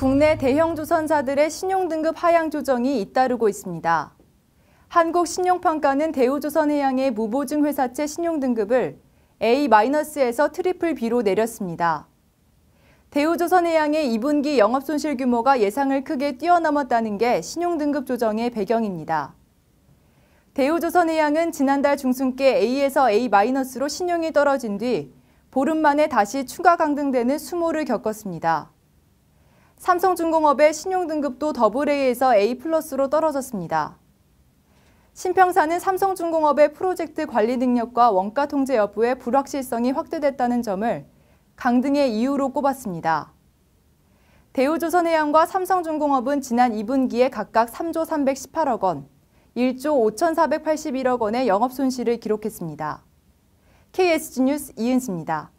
국내 대형 조선사들의 신용등급 하향 조정이 잇따르고 있습니다. 한국신용평가는 대우조선해양의 무보증 회사채 신용등급을 A-에서 트리플 B로 내렸습니다. 대우조선해양의 2분기 영업손실 규모가 예상을 크게 뛰어넘었다는 게 신용등급 조정의 배경입니다. 대우조선해양은 지난달 중순께 A에서 A-로 신용이 떨어진 뒤 보름 만에 다시 추가 강등되는 수모를 겪었습니다. 삼성중공업의 신용등급도 더블 A에서 A 플러스로 떨어졌습니다. 신평사는 삼성중공업의 프로젝트 관리 능력과 원가 통제 여부의 불확실성이 확대됐다는 점을 강등의 이유로 꼽았습니다. 대우조선해양과 삼성중공업은 지난 2분기에 각각 3조 318억 원, 1조 5,481억 원의 영업 손실을 기록했습니다. KSG 뉴스 이은수입니다